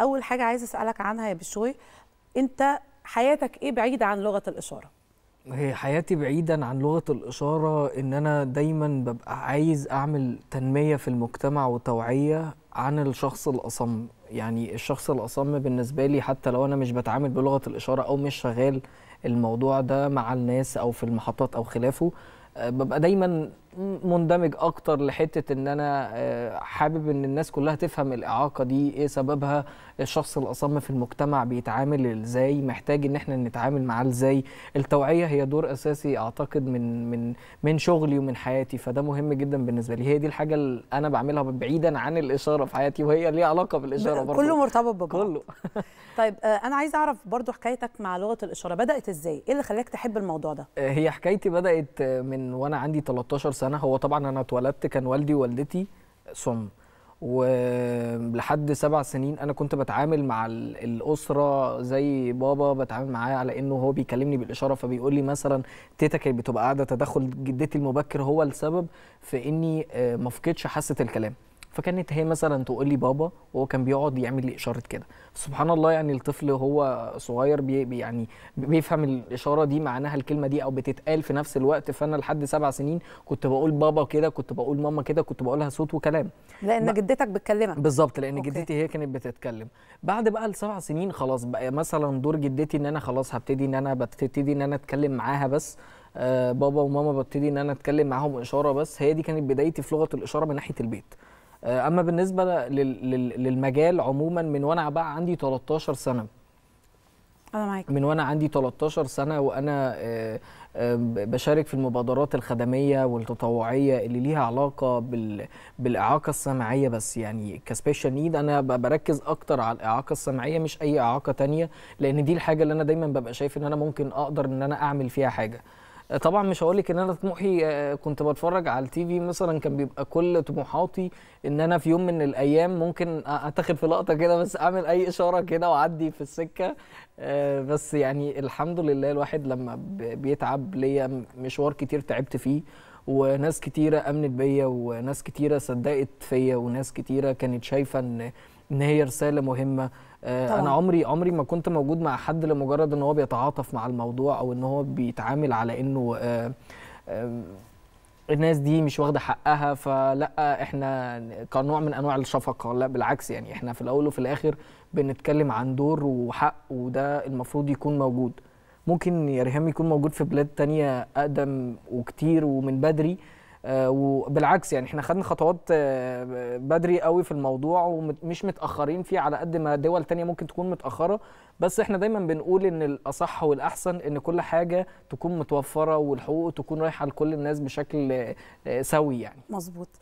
اول حاجه عايز اسالك عنها يا بشوي انت حياتك ايه بعيده عن لغه الاشاره هي حياتي بعيدا عن لغه الاشاره ان انا دايما ببقى عايز اعمل تنميه في المجتمع وتوعيه عن الشخص الاصم يعني الشخص الاصم بالنسبه لي حتى لو انا مش بتعامل بلغه الاشاره او مش شغال الموضوع ده مع الناس او في المحطات او خلافه آه، ببقى دايما مندمج اكتر لحته ان انا آه، حابب ان الناس كلها تفهم الاعاقه دي ايه سببها الشخص الاصم في المجتمع بيتعامل ازاي محتاج ان احنا نتعامل معاه ازاي التوعيه هي دور اساسي اعتقد من من من شغلي ومن حياتي فده مهم جدا بالنسبه لي هي دي الحاجه اللي انا بعملها بعيدا عن الاشاره في حياتي وهي ليها علاقه بالاشاره برضه كله مرتبط ببعض كله طيب آه، انا عايزه اعرف برضه حكايتك مع لغه الاشاره بدات ازاي ايه اللي خلاك تحب الموضوع ده آه، هي حكايتي بدات من وانا عندي 13 بس انا هو طبعا انا اتولدت كان والدي ووالدتي صم ولحد سبع سنين انا كنت بتعامل مع الاسره زي بابا بتعامل معاه على انه هو بيكلمني بالاشاره فبيقول لي مثلا كانت بتبقى قاعده تدخل جدتي المبكر هو السبب في اني آه، ما فقدتش حاسه الكلام فكانت هي مثلا تقول لي بابا وهو كان بيقعد يعمل لي اشاره كده سبحان الله يعني الطفل هو صغير بي يعني بيفهم الاشاره دي معناها الكلمه دي او بتتقال في نفس الوقت فانا لحد سبع سنين كنت بقول بابا كده كنت بقول ماما كده كنت بقولها صوت وكلام لان ب... جدتك بتكلمك بالظبط لان أوكي. جدتي هي كانت بتتكلم بعد بقى السبع سنين خلاص بقى مثلا دور جدتي ان انا خلاص هبتدي ان انا ببتدي ان انا اتكلم معاها بس آه بابا وماما ببتدي ان انا اتكلم معاهم اشاره بس هي دي كانت بدايتي في لغه الاشاره من ناحيه البيت آه، اما بالنسبه للمجال عموما من وانا بقى عندي 13 سنه انا معاك من وانا عندي 13 سنه وانا آه، آه، بشارك في المبادرات الخدميه والتطوعيه اللي ليها علاقه بالاعاقه السمعيه بس يعني كسبيشال نيد انا بركز اكتر على الاعاقه السمعيه مش اي اعاقه تانية لان دي الحاجه اللي انا دايما ببقى شايف ان انا ممكن اقدر ان انا اعمل فيها حاجه طبعا مش هقول لك ان انا طموحي آه، كنت بتفرج على التي في مثلا كان بيبقى كل طموحاتي ان انا في يوم من الايام ممكن اتاخد في لقطه كده بس اعمل اي اشاره كده واعدي في السكه آه، بس يعني الحمد لله الواحد لما بيتعب ليا مشوار كتير تعبت فيه وناس كتيره امنت بيا وناس كتيره صدقت فيا وناس كتيره كانت شايفه ان ان هي رساله مهمه آه، طبعا. انا عمري عمري ما كنت موجود مع حد لمجرد ان هو بيتعاطف مع الموضوع او ان هو بيتعامل على انه آه، آه، الناس دي مش واخده حقها فلا احنا كنوع من انواع الشفقه لا بالعكس يعني احنا في الاول وفي الاخر بنتكلم عن دور وحق وده المفروض يكون موجود ممكن يا ريهام يكون موجود في بلاد تانية اقدم وكتير ومن بدري آه، وبالعكس يعني احنا خدنا خطوات آه، بدري قوي في الموضوع ومش متاخرين فيه على قد ما دول تانية ممكن تكون متاخره بس احنا دايما بنقول ان الاصح والاحسن ان كل حاجه تكون متوفره والحقوق تكون رايحه لكل الناس بشكل آه، سوي يعني مظبوط